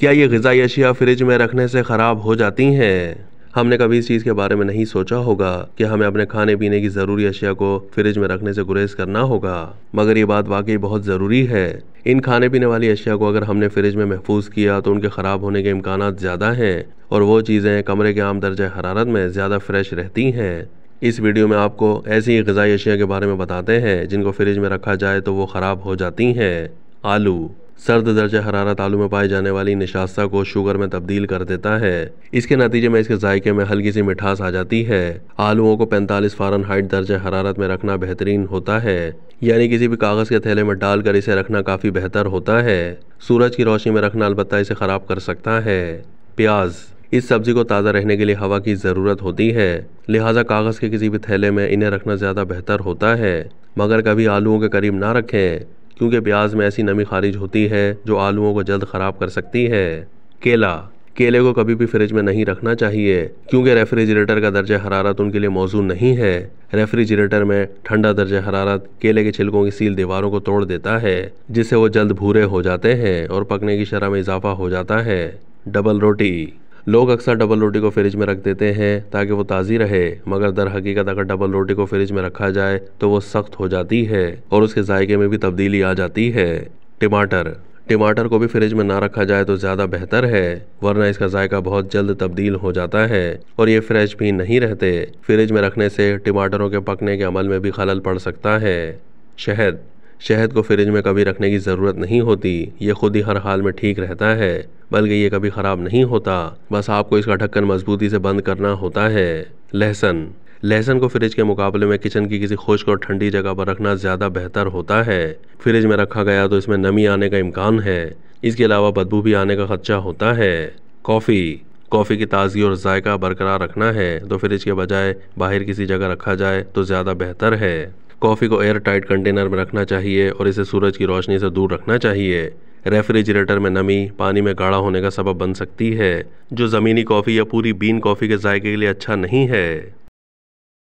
क्या ये गज़ाई अशिया फ्रिज में रखने से ख़राब हो जाती हैं हमने कभी इस चीज़ के बारे में नहीं सोचा होगा कि हमें अपने खाने पीने की ज़रूरी अशिया को फ्रिज में रखने से गुरेज करना होगा मगर ये बात वाकई बहुत ज़रूरी है इन खाने पीने वाली अशिया को अगर हमने फ्रिज में महफूज किया तो उनके ख़राब होने के इम्कान ज़्यादा हैं और वो चीज़ें कमरे के आम दर्ज हरारत में ज़्यादा फ्रेश रहती हैं इस वीडियो में आपको ऐसी ही गज़ाई अशिया के बारे में बताते हैं जिनको फ्रिज में रखा जाए तो वो ख़राब हो जाती हैं आलू सर्द दर्ज हरारत आलू में पाए जाने वाली निशास्ता को शुगर में तब्दील कर देता है इसके नतीजे में इसके जायके में हल्की सी मिठास आ जाती है आलुओं को 45 फारन हाइट दर्ज हरारत में रखना बेहतरीन होता है यानी किसी भी कागज़ के थैले में डालकर इसे रखना काफ़ी बेहतर होता है सूरज की रोशनी में रखना अलबत्ता इसे ख़राब कर सकता है प्याज इस सब्जी को ताज़ा रहने के लिए हवा की ज़रूरत होती है लिहाजा कागज़ के किसी भी थैले में इन्हें रखना ज़्यादा बेहतर होता है मगर कभी आलूओं के करीब ना रखें क्योंकि प्याज में ऐसी नमी खारिज होती है जो आलूओं को जल्द ख़राब कर सकती है केला केले को कभी भी फ्रिज में नहीं रखना चाहिए क्योंकि रेफ्रिजरेटर का दर्ज हरारत उनके लिए मौजूद नहीं है रेफ्रिजरेटर में ठंडा दर्ज हरारत केले के छिलकों की सील दीवारों को तोड़ देता है जिससे वो जल्द भूरे हो जाते हैं और पकने की शरह में इजाफा हो जाता है डबल रोटी लोग अक्सर डबल रोटी को फ्रिज में रख देते हैं ताकि वो ताज़ी रहे मगर दर हकीकत अगर डबल रोटी को फ्रिज में रखा जाए तो वो सख्त हो जाती है और उसके जायके में भी तब्दीली आ जाती है टमाटर टमाटर को भी फ्रिज में ना रखा जाए तो ज़्यादा बेहतर है वरना इसका जायका बहुत जल्द तब्दील हो जाता है और ये फ्रेश भी नहीं रहते फ्रिज में रखने से टमाटरों के पकने के अमल में भी खलल पड़ सकता है शहद शहद को फ्रिज में कभी रखने की ज़रूरत नहीं होती ये खुद ही हर हाल में ठीक रहता है बल्कि ये कभी ख़राब नहीं होता बस आपको इसका ढक्कन मजबूती से बंद करना होता है लहसन लहसन को फ्रिज के मुकाबले में किचन की किसी खुश्क और ठंडी जगह पर रखना ज़्यादा बेहतर होता है फ्रिज में रखा गया तो इसमें नमी आने का इम्कान है इसके अलावा बदबू भी आने का खदशा होता है कॉफ़ी कॉफ़ी की ताज़गी और जायका बरकरार रखना है तो फ्रिज के बजाय बाहर किसी जगह रखा जाए तो ज़्यादा बेहतर है कॉफ़ी को एयर टाइट कंटेनर में रखना चाहिए और इसे सूरज की रोशनी से दूर रखना चाहिए रेफ्रिजरेटर में नमी पानी में गाढ़ा होने का सबब बन सकती है जो ज़मीनी कॉफ़ी या पूरी बीन कॉफ़ी के जायके के लिए अच्छा नहीं है